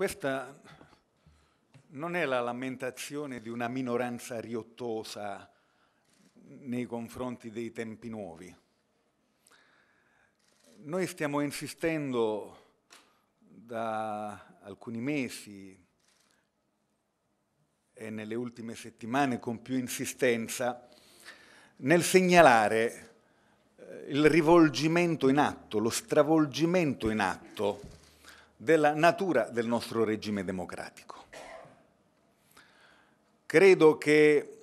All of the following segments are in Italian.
Questa non è la lamentazione di una minoranza riottosa nei confronti dei tempi nuovi. Noi stiamo insistendo da alcuni mesi e nelle ultime settimane con più insistenza nel segnalare eh, il rivolgimento in atto, lo stravolgimento in atto della natura del nostro regime democratico. Credo che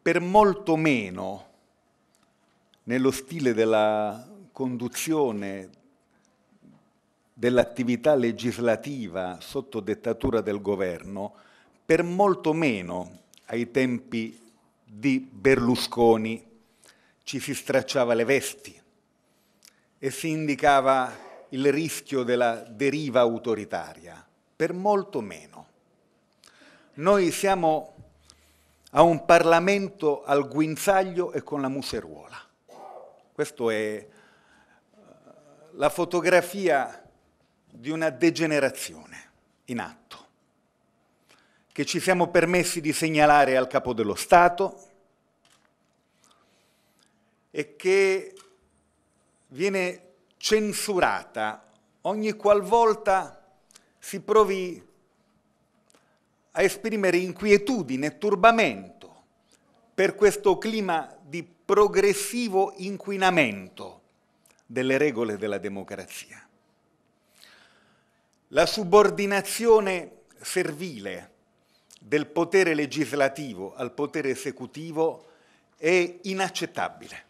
per molto meno nello stile della conduzione dell'attività legislativa sotto dettatura del governo, per molto meno ai tempi di Berlusconi ci si stracciava le vesti e si indicava il rischio della deriva autoritaria, per molto meno. Noi siamo a un Parlamento al guinzaglio e con la museruola. Questa è eh, la fotografia di una degenerazione in atto, che ci siamo permessi di segnalare al Capo dello Stato e che viene censurata ogni qualvolta si provi a esprimere inquietudine, turbamento per questo clima di progressivo inquinamento delle regole della democrazia. La subordinazione servile del potere legislativo al potere esecutivo è inaccettabile.